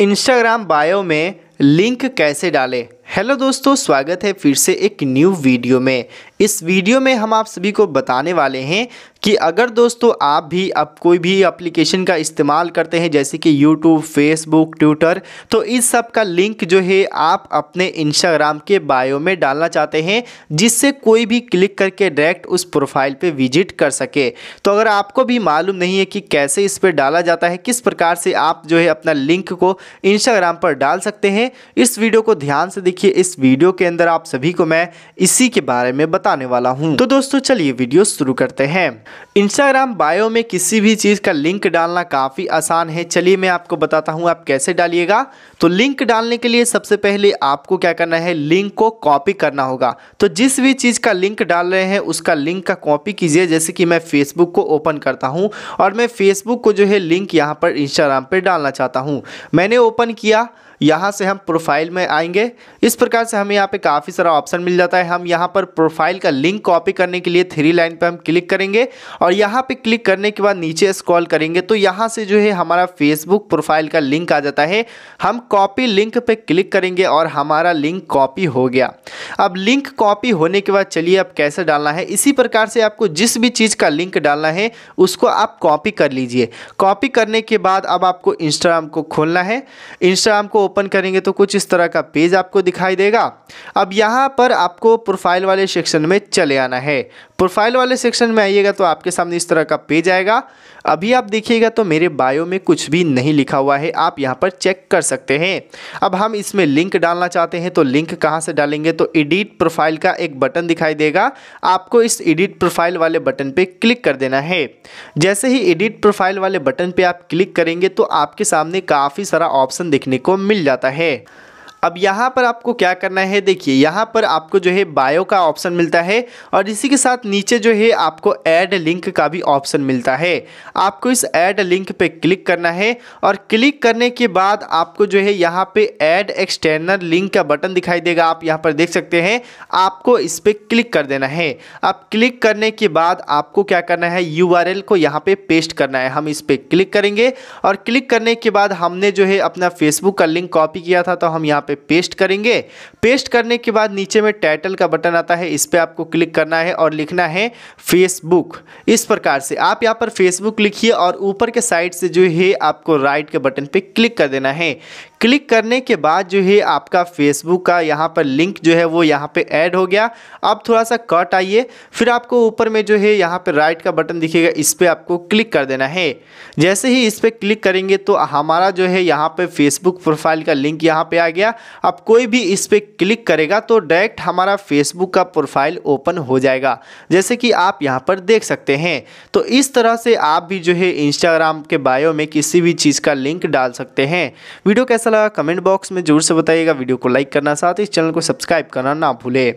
Instagram bio में link कैसे डालें हेलो दोस्तों स्वागत है फिर से एक न्यू वीडियो में इस वीडियो में हम आप सभी को बताने वाले हैं कि अगर दोस्तों आप भी अब कोई भी एप्लीकेशन का इस्तेमाल करते हैं जैसे कि यूट्यूब फेसबुक ट्विटर तो इस सब का लिंक जो है आप अपने इंस्टाग्राम के बायो में डालना चाहते हैं जिससे कोई भी क्लिक करके डायरेक्ट उस प्रोफाइल पे विजिट कर सके तो अगर आपको भी मालूम नहीं है कि कैसे इस पर डाला जाता है किस प्रकार से आप जो है अपना लिंक को इंस्टाग्राम पर डाल सकते हैं इस वीडियो को ध्यान से देखिए इस वीडियो के अंदर आप सभी को मैं इसी के बारे में बताने वाला हूँ तो दोस्तों चलिए वीडियो शुरू करते हैं इंस्टाग्राम बायो में किसी भी चीज़ का लिंक डालना काफ़ी आसान है चलिए मैं आपको बताता हूँ आप कैसे डालिएगा तो लिंक डालने के लिए सबसे पहले आपको क्या करना है लिंक को कॉपी करना होगा तो जिस भी चीज़ का लिंक डाल रहे हैं उसका लिंक का कॉपी कीजिए जैसे कि मैं फेसबुक को ओपन करता हूँ और मैं फेसबुक को जो है लिंक यहाँ पर इंस्टाग्राम पर डालना चाहता हूँ मैंने ओपन किया यहाँ से हम प्रोफाइल में आएंगे इस प्रकार से हमें यहाँ पे काफ़ी सारा ऑप्शन मिल जाता है हम यहाँ पर प्रोफाइल का लिंक कॉपी करने के लिए थ्री लाइन पे हम क्लिक करेंगे और यहाँ पे क्लिक करने के बाद नीचे स्क्रॉल करेंगे तो यहाँ से जो है हमारा फेसबुक प्रोफाइल का लिंक आ जाता है हम कॉपी लिंक पे क्लिक करेंगे और हमारा लिंक कॉपी हो गया अब लिंक कॉपी होने के बाद चलिए अब कैसे डालना है इसी प्रकार से आपको जिस भी चीज़ का लिंक डालना है उसको आप कॉपी कर लीजिए कॉपी करने के बाद अब आपको इंस्टाग्राम को खोलना है इंस्टाग्राम को ओपन करेंगे तो कुछ इस तरह का पेज आपको दिखाई देगा अब यहाँ पर आपको प्रोफाइल वाले सेक्शन में चले आना है प्रोफाइल वाले सेक्शन में आइएगा तो आपके सामने इस तरह का पेज आएगा अभी आप देखिएगा तो मेरे बायो में कुछ भी नहीं लिखा हुआ है आप यहाँ पर चेक कर सकते हैं अब हम इसमें लिंक डालना चाहते हैं तो लिंक कहाँ से डालेंगे तो एडिट प्रोफाइल का एक बटन दिखाई देगा आपको इस एडिट प्रोफाइल वाले बटन पर क्लिक कर देना है जैसे ही एडिट प्रोफाइल वाले बटन पर आप क्लिक करेंगे तो आपके सामने काफ़ी सारा ऑप्शन देखने को मिल जाता है अब यहाँ पर आपको क्या करना है देखिए यहाँ पर आपको जो है बायो का ऑप्शन मिलता है और इसी के साथ नीचे जो है आपको ऐड लिंक का भी ऑप्शन मिलता है आपको इस ऐड लिंक पे क्लिक करना है और क्लिक करने के बाद आपको जो है यहाँ पे ऐड एक्सटर्नल लिंक का बटन दिखाई देगा आप यहाँ पर देख सकते हैं आपको इस पर क्लिक कर देना है अब क्लिक करने के बाद आपको क्या करना है यू को यहाँ पर पे पेस्ट करना है हम इस पर क्लिक करेंगे और क्लिक करने के बाद हमने जो है अपना फेसबुक का लिंक कॉपी किया था तो हम यहाँ पे पेस्ट करेंगे पेस्ट करने के बाद नीचे में टाइटल का बटन आता है इस पर आपको क्लिक करना है और लिखना है फेसबुक इस प्रकार से आप यहाँ पर फेसबुक लिखिए और ऊपर के साइड से जो है आपको राइट के बटन पर क्लिक कर देना है क्लिक करने के बाद जो है आपका फेसबुक का यहाँ पर लिंक जो है वो यहाँ पे ऐड हो गया अब थोड़ा सा कट आइए फिर आपको ऊपर में जो है यहाँ पे राइट का बटन दिखेगा इस पर आपको क्लिक कर देना है जैसे ही इस पर क्लिक करेंगे तो हमारा जो है यहाँ पे फेसबुक प्रोफाइल का लिंक यहाँ पे आ गया अब कोई भी इस पर क्लिक करेगा तो डायरेक्ट हमारा फेसबुक का प्रोफाइल ओपन हो जाएगा जैसे कि आप यहाँ पर देख सकते हैं तो इस तरह से आप भी जो है इंस्टाग्राम के बायो में किसी भी चीज़ का लिंक डाल सकते हैं वीडियो कैसा लगा कमेंट बॉक्स में जरूर से बताइएगा वीडियो को लाइक करना साथ ही चैनल को सब्सक्राइब करना ना भूले